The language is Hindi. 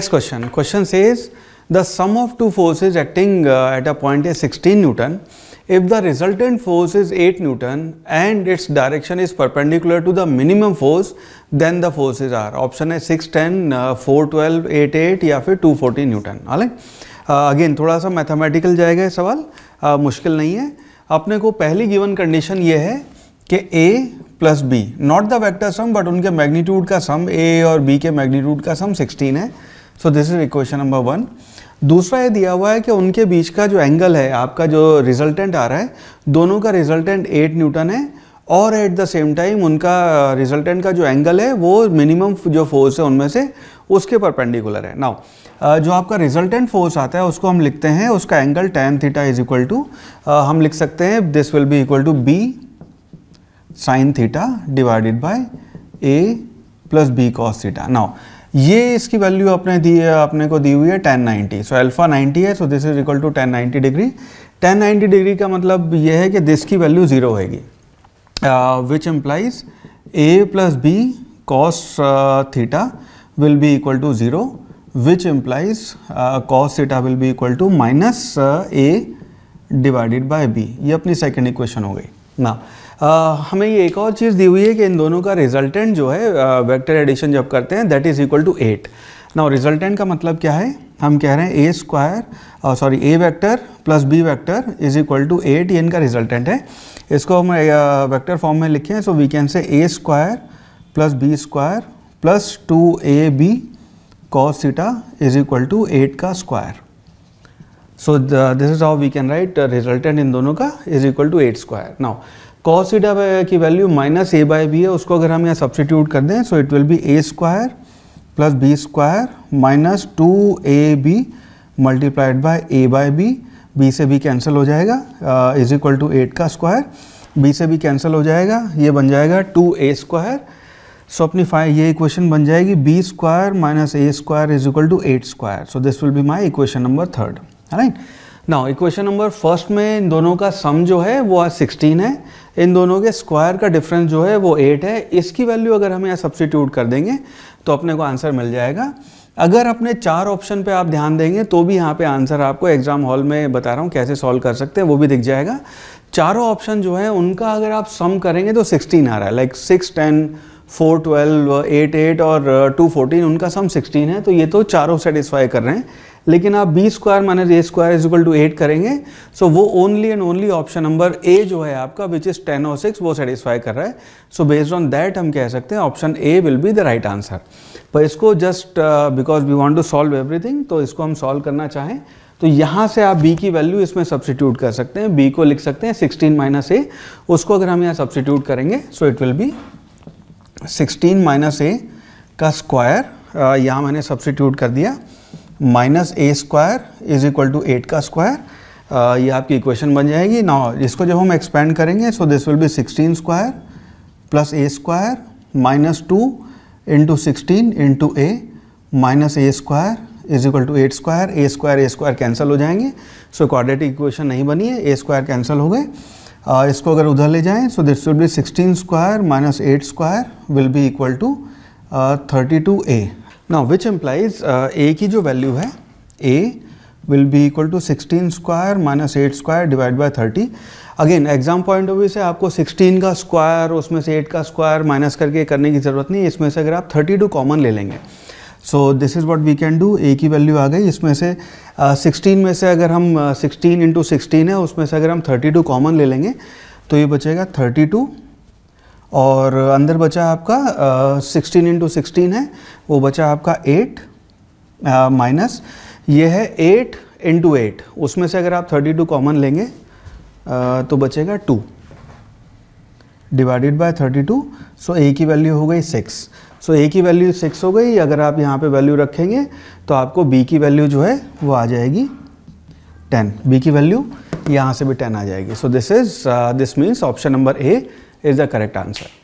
Next question. Question says the sum of two forces acting uh, at a point is 16 Newton. If the resultant force is 8 Newton and its direction is perpendicular to the minimum force, then the forces are option है 610, uh, 412, 88 या फिर 240 Newton. अलग अगेन uh, थोड़ा सा मैथमेटिकल जाएगा ये सवाल uh, मुश्किल नहीं है अपने को पहली गिवन कंडीशन ये है कि A plus B not the vector sum but उनके मैग्नीट्यूड का सम A और B के मैग्नीट्यूड का सम 16 है so this is equation number one दूसरा ये दिया हुआ है कि उनके बीच का जो एंगल है आपका जो रिजल्टेंट आ रहा है दोनों का रिजल्टेंट एट न्यूटन है और एट द सेम टाइम उनका रिजल्टेंट का जो एंगल है वो मिनिमम जो फोर्स है उनमें से उसके परपेंडिकुलर है नाउ जो आपका रिजल्टेंट फोर्स आता है उसको हम लिखते हैं उसका angle tan theta is equal to हम लिख सकते हैं this will be equal to B sine theta divided by A plus B cos theta now ये इसकी वैल्यू आपने दी है आपने को दी हुई है 1090 सो अल्फा 90 है so this is equal to 1090 degree 1090 degree का मतलब ये है कि दिस की वैल्यू ज़ीरो होगी which implies A plus B cos theta will be equal to zero which implies cos theta will be equal to minus A divided by B ये अपनी सेकेंड इक्वेशन हो गई ना हमें ये एक और चीज़ दी हुई है कि इन दोनों का रिजल्टेंट जो है वेक्टर एडिशन जब करते हैं that is equal to eight ना रिजल्टेंट का मतलब क्या है हम कह रहे हैं A square sorry A vector plus B vector is equal to eight ये इनका रिजल्टेंट है इसको हम वेक्टर फॉर्म में लिखे हैं सो we can say A square plus B square plus two A B cos theta is equal to eight का square so this is how we can write resultant इन दोनों का is equal to eight square now cos theta की value minus A by B है उसको अगर हम यहाँ सब्सटीट्यूट कर दें so it will be A square plus B square minus two A B multiplied by A by B B से बी कैंसिल हो जाएगा इज इक्वल टू एट का स्क्वायर बी से बी कैंसिल हो जाएगा ये बन जाएगा टू ए स्क्वायर सो अपनी फाइव ये इक्वेशन बन जाएगी B square minus A square is equal to eight square so this will be my equation number third right now equation number first में इन दोनों का सम जो है वो आज 16 है इन दोनों के स्क्वायर का डिफरेंस जो है वो 8 है इसकी वैल्यू अगर हम यहाँ सब्सटीट्यूट कर देंगे तो अपने को आंसर मिल जाएगा अगर अपने चार ऑप्शन पे आप ध्यान देंगे तो भी यहाँ पे आंसर आपको एग्जाम हॉल में बता रहा हूँ कैसे सॉल्व कर सकते हैं वो भी दिख जाएगा चारों ऑप्शन जो है उनका अगर आप सम करेंगे तो 16 आ रहा है like six ten four twelve eight eight और टू uh, फोर्टीन उनका सम 16 है तो ये तो चारों सेटिस्फाई कर रहे हैं लेकिन आप B square minus A square is equal to eight करेंगे सो so वो only and only option number A जो है आपका विच इज़ टेन और सिक्स वो सेटिस्फाई कर रहा है सो बेस्ड ऑन दैट हम कह सकते हैं option A will be the right answer पर इसको just because we want to solve everything तो इसको हम सॉल्व करना चाहें तो यहाँ से आप b की वैल्यू इसमें सब्सिट्यूट कर सकते हैं b को लिख सकते हैं सिक्सटीन माइनस ए उसको अगर हम यहाँ सब्सिट्यूट करेंगे so it will be sixteen minus A का स्क्वायर uh, यहाँ मैंने सब्सिट्यूट कर दिया minus A square is equal to eight का स्क्वायर uh, ये आपकी इक्वेशन बन जाएगी ना इसको जब हम एक्सपेंड करेंगे so this will be sixteen square plus A square minus two into sixteen into A minus A square is equal to eight square A square A square cancel हो जाएंगे सो क्वाड्रेटिक इक्वेशन नहीं बनी है ए स्क्वायर कैंसिल हो गए uh, इसको अगर उधर ले जाएँ so this will be sixteen square minus eight square will be equal to thirty two a now which implies a की जो वैल्यू है a will be equal to sixteen square minus eight square divide by thirty again exam point of view से आपको सिक्सटीन का स्क्वायर उसमें से एट का स्क्वायर माइनस करके करने की ज़रूरत नहीं है इसमें से अगर आप थर्टी टू कॉमन ले लेंगे so this is what we can do a की वैल्यू आ गई इसमें से सिक्सटीन uh, में से अगर हम सिक्सटीन इंटू सिक्सटीन है उसमें से अगर हम थर्टी टू कॉमन ले लेंगे तो ये बचेगा थर्टी टू और अंदर बचा आपका सिक्सटीन इंटू सिक्सटीन है वो बचा आपका एट माइनस ये है एट इंटू एट उसमें से अगर आप थर्टी टू कॉमन लेंगे आ, तो बचेगा two divided by thirty two so a की वैल्यू हो गई सिक्स सो ए की वैल्यू सिक्स हो गई अगर आप यहाँ पे वैल्यू रखेंगे तो आपको बी की वैल्यू जो है वो आ जाएगी टेन बी की वैल्यू यहाँ से भी टेन आ जाएगी so this is this means option number A is the correct answer.